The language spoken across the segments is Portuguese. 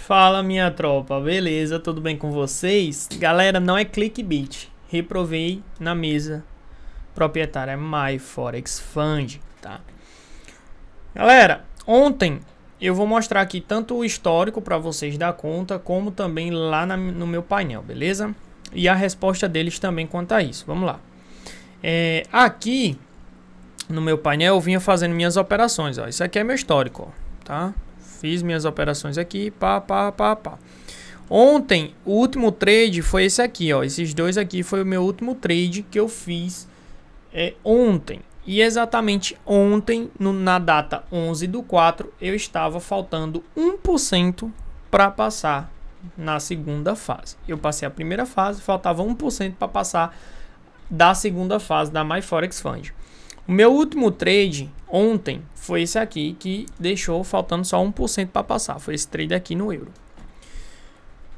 Fala minha tropa, beleza? Tudo bem com vocês? Galera, não é clickbait. Reprovei na mesa proprietária é My Forex Fund, tá? Galera, ontem eu vou mostrar aqui tanto o histórico para vocês da conta, como também lá na, no meu painel, beleza? E a resposta deles também quanto a isso. Vamos lá. É, aqui no meu painel eu vinha fazendo minhas operações, ó. Isso aqui é meu histórico, ó, tá? Fiz minhas operações aqui, pá, pá, pá, pá. Ontem, o último trade foi esse aqui, ó. Esses dois aqui foi o meu último trade que eu fiz é, ontem. E exatamente ontem, no, na data 11 do 4, eu estava faltando 1% para passar na segunda fase. Eu passei a primeira fase, faltava 1% para passar da segunda fase da MyForexFund. Fund. O meu último trade ontem foi esse aqui que deixou faltando só 1% para passar. Foi esse trade aqui no euro.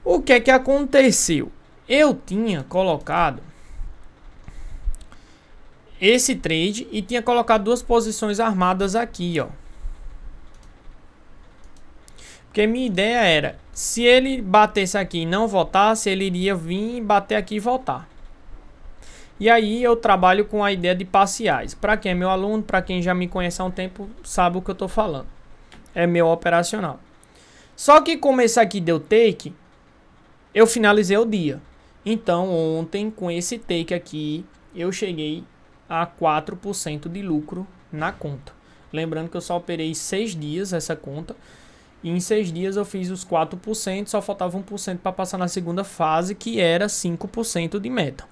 O que é que aconteceu? Eu tinha colocado esse trade e tinha colocado duas posições armadas aqui, ó. Porque minha ideia era, se ele batesse aqui e não voltasse, ele iria vir bater aqui e voltar. E aí eu trabalho com a ideia de parciais. Para quem é meu aluno, para quem já me conhece há um tempo, sabe o que eu estou falando. É meu operacional. Só que como esse aqui deu take, eu finalizei o dia. Então ontem, com esse take aqui, eu cheguei a 4% de lucro na conta. Lembrando que eu só operei 6 dias essa conta. E em 6 dias eu fiz os 4%, só faltava 1% para passar na segunda fase, que era 5% de meta.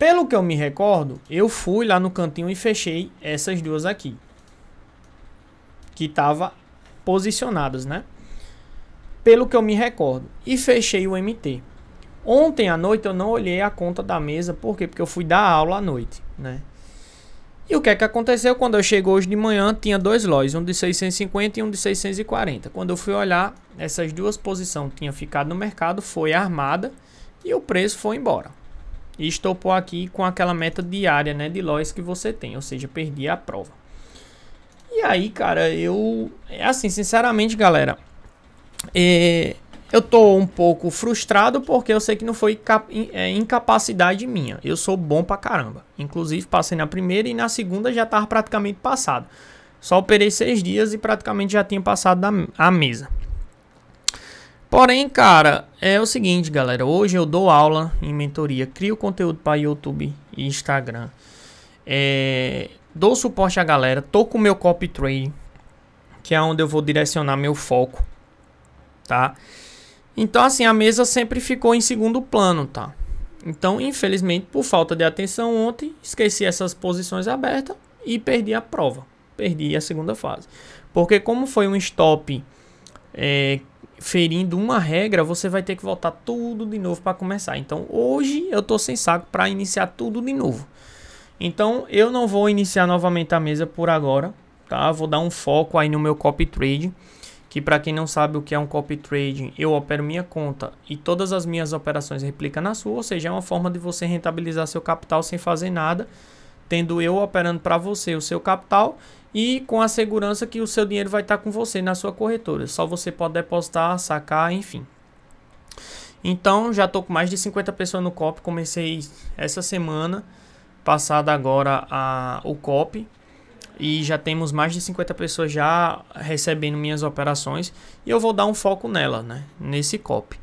Pelo que eu me recordo, eu fui lá no cantinho e fechei essas duas aqui. Que estavam posicionadas, né? Pelo que eu me recordo. E fechei o MT. Ontem à noite eu não olhei a conta da mesa, por quê? Porque eu fui dar aula à noite, né? E o que é que aconteceu? Quando eu cheguei hoje de manhã, tinha dois lotes, um de 650 e um de 640. Quando eu fui olhar, essas duas posições tinham ficado no mercado, foi armada e o preço foi embora e estopou aqui com aquela meta diária, né, de lois que você tem, ou seja, perdi a prova. E aí, cara, eu é assim, sinceramente, galera, é, eu tô um pouco frustrado porque eu sei que não foi é, incapacidade minha. Eu sou bom pra caramba. Inclusive, passei na primeira e na segunda já tava praticamente passado. Só operei seis dias e praticamente já tinha passado a mesa. Porém, cara, é o seguinte, galera. Hoje eu dou aula em mentoria, crio conteúdo para YouTube e Instagram. É, dou suporte à galera, tô com meu copy trade, que é onde eu vou direcionar meu foco, tá? Então, assim, a mesa sempre ficou em segundo plano, tá? Então, infelizmente, por falta de atenção ontem, esqueci essas posições abertas e perdi a prova. Perdi a segunda fase. Porque como foi um stop é, ferindo uma regra, você vai ter que voltar tudo de novo para começar. Então hoje eu estou sem saco para iniciar tudo de novo. Então eu não vou iniciar novamente a mesa por agora, tá? Vou dar um foco aí no meu copy trade, que para quem não sabe o que é um copy trading, eu opero minha conta e todas as minhas operações replica na sua, ou seja, é uma forma de você rentabilizar seu capital sem fazer nada, tendo eu operando para você o seu capital e com a segurança que o seu dinheiro vai estar com você na sua corretora. Só você pode depositar, sacar, enfim. Então, já estou com mais de 50 pessoas no COP. Comecei essa semana, passada agora a, o COP. E já temos mais de 50 pessoas já recebendo minhas operações. E eu vou dar um foco nela, né? Nesse COP.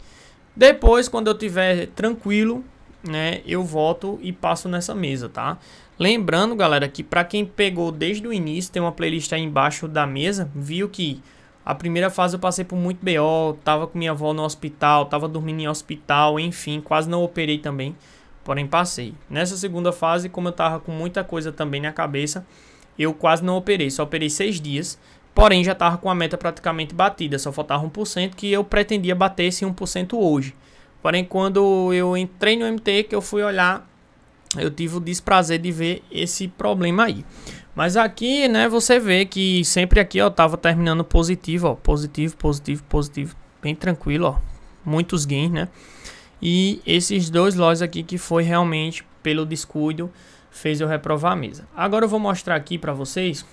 Depois, quando eu tiver tranquilo, né? Eu volto e passo nessa mesa, tá? Lembrando, galera, que para quem pegou desde o início, tem uma playlist aí embaixo da mesa, viu que a primeira fase eu passei por muito BO, tava com minha avó no hospital, tava dormindo em hospital, enfim, quase não operei também, porém passei. Nessa segunda fase, como eu tava com muita coisa também na cabeça, eu quase não operei, só operei seis dias, porém já tava com a meta praticamente batida, só faltava 1% que eu pretendia bater esse 1% hoje. Porém, quando eu entrei no MT, que eu fui olhar eu tive o desprazer de ver esse problema aí. Mas aqui, né, você vê que sempre aqui, ó, tava terminando positivo, ó, positivo, positivo, positivo, bem tranquilo, ó, muitos gains, né? E esses dois lotes aqui que foi realmente pelo descuido fez eu reprovar a mesa. Agora eu vou mostrar aqui para vocês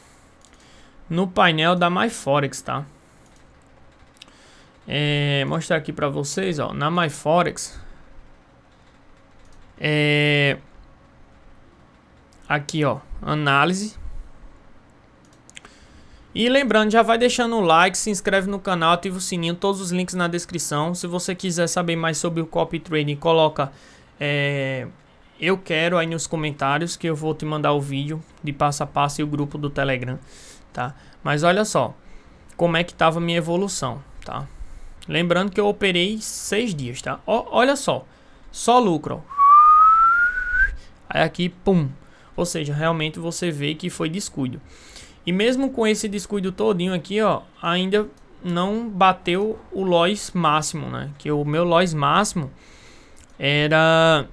no painel da MyForex, tá? É, mostrar aqui para vocês, ó, na MyForex, é, aqui, ó, análise. E lembrando, já vai deixando o like, se inscreve no canal, ativa o sininho, todos os links na descrição. Se você quiser saber mais sobre o copy trading, coloca é, eu quero aí nos comentários que eu vou te mandar o vídeo de passo a passo e o grupo do Telegram, tá? Mas olha só, como é que tava a minha evolução, tá? Lembrando que eu operei seis dias, tá? O, olha só, só lucro. Aí aqui, pum, ou seja, realmente você vê que foi descuido. E mesmo com esse descuido todinho aqui, ó, ainda não bateu o loss máximo, né? Que o meu loss máximo era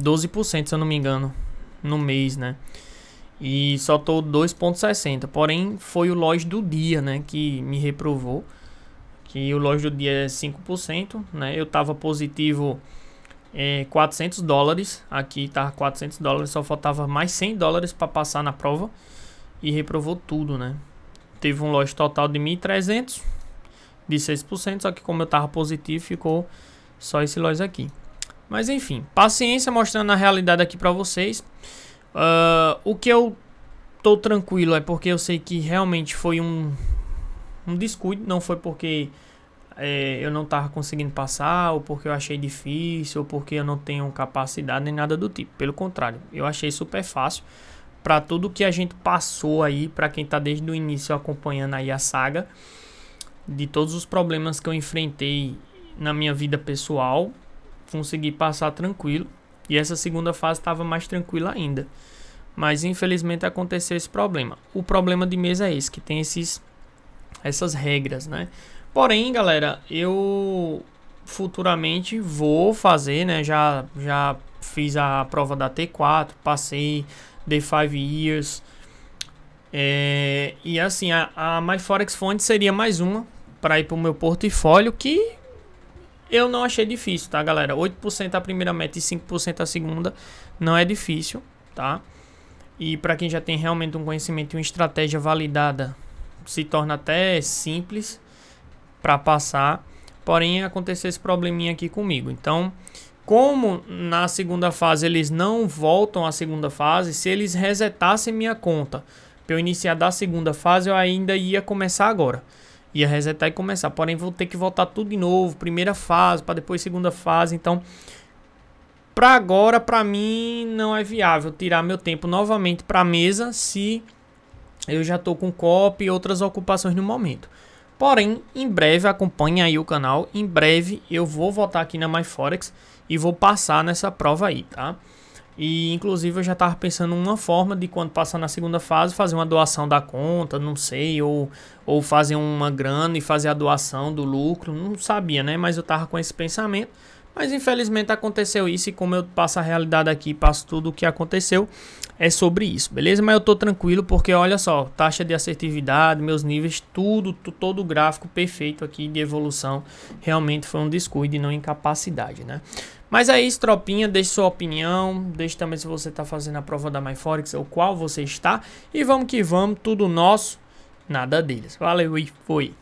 12%, se eu não me engano, no mês, né? E só tô 2.60, porém foi o loss do dia, né, que me reprovou. Que o loss do dia é 5%, né? Eu tava positivo é, 400 dólares. Aqui tá 400 dólares, só faltava mais 100 dólares para passar na prova e reprovou tudo, né? Teve um lote total de 1.300, de 6%, só que como eu tava positivo, ficou só esse lote aqui. Mas enfim, paciência mostrando a realidade aqui para vocês. Uh, o que eu tô tranquilo é porque eu sei que realmente foi um, um descuido, não foi porque é, eu não estava conseguindo passar, ou porque eu achei difícil, ou porque eu não tenho capacidade, nem nada do tipo. Pelo contrário, eu achei super fácil para tudo que a gente passou aí, para quem está desde o início acompanhando aí a saga, de todos os problemas que eu enfrentei na minha vida pessoal, consegui passar tranquilo. E essa segunda fase estava mais tranquila ainda. Mas infelizmente aconteceu esse problema. O problema de mesa é esse, que tem esses essas regras, né? Porém, galera, eu futuramente vou fazer, né? Já, já fiz a prova da T4, passei The 5 Years. É, e assim, a, a MyForex Font seria mais uma para ir para o meu portfólio que eu não achei difícil, tá, galera? 8% a primeira meta e 5% a segunda não é difícil, tá? E para quem já tem realmente um conhecimento e uma estratégia validada, se torna até simples para passar, porém aconteceu esse probleminha aqui comigo. Então, como na segunda fase eles não voltam à segunda fase, se eles resetassem minha conta para eu iniciar da segunda fase, eu ainda ia começar agora. Ia resetar e começar, porém vou ter que voltar tudo de novo, primeira fase, para depois segunda fase, então para agora para mim não é viável tirar meu tempo novamente para mesa se eu já estou com copy e outras ocupações no momento. Porém, em breve, acompanha aí o canal, em breve eu vou voltar aqui na MyForex e vou passar nessa prova aí, tá? E inclusive eu já estava pensando uma forma de quando passar na segunda fase fazer uma doação da conta, não sei, ou, ou fazer uma grana e fazer a doação do lucro, não sabia, né? Mas eu estava com esse pensamento. Mas infelizmente aconteceu isso e como eu passo a realidade aqui, passo tudo o que aconteceu, é sobre isso, beleza? Mas eu tô tranquilo porque olha só, taxa de assertividade, meus níveis, tudo, todo o gráfico perfeito aqui de evolução, realmente foi um descuido e não incapacidade, né? Mas é isso, tropinha, deixe sua opinião, deixe também se você está fazendo a prova da MyForex ou qual você está. E vamos que vamos, tudo nosso, nada deles. Valeu e fui!